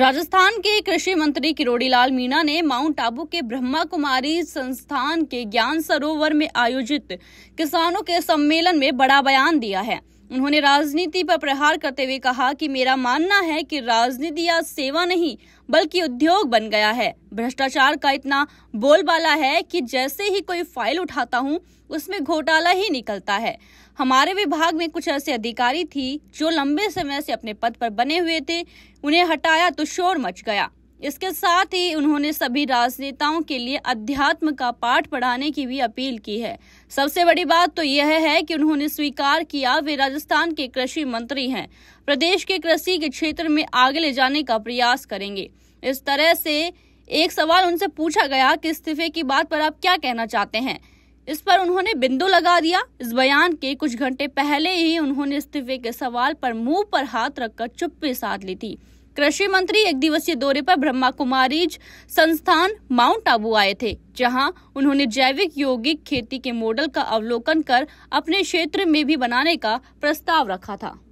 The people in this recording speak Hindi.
राजस्थान के कृषि मंत्री किरोड़ीलाल मीणा ने माउंट आबू के ब्रह्मा कुमारी संस्थान के ज्ञान सरोवर में आयोजित किसानों के सम्मेलन में बड़ा बयान दिया है उन्होंने राजनीति पर प्रहार करते हुए कहा कि मेरा मानना है कि राजनीति या सेवा नहीं बल्कि उद्योग बन गया है भ्रष्टाचार का इतना बोलबाला है कि जैसे ही कोई फाइल उठाता हूं उसमें घोटाला ही निकलता है हमारे विभाग में कुछ ऐसे अधिकारी थी जो लंबे समय से अपने पद पर बने हुए थे उन्हें हटाया तो शोर मच गया इसके साथ ही उन्होंने सभी राजनेताओं के लिए अध्यात्म का पाठ पढ़ाने की भी अपील की है सबसे बड़ी बात तो यह है कि उन्होंने स्वीकार किया वे राजस्थान के कृषि मंत्री हैं प्रदेश के कृषि के क्षेत्र में आगे ले जाने का प्रयास करेंगे इस तरह से एक सवाल उनसे पूछा गया कि इस्तीफे की बात पर आप क्या कहना चाहते हैं इस पर उन्होंने बिंदु लगा दिया इस बयान के कुछ घंटे पहले ही उन्होंने इस्तीफे के सवाल पर मुंह पर हाथ रखकर चुप्पी साध ली थी कृषि मंत्री एक दिवसीय दौरे पर ब्रह्मा कुमारीज संस्थान माउंट आबू आए थे जहां उन्होंने जैविक यौगिक खेती के मॉडल का अवलोकन कर अपने क्षेत्र में भी बनाने का प्रस्ताव रखा था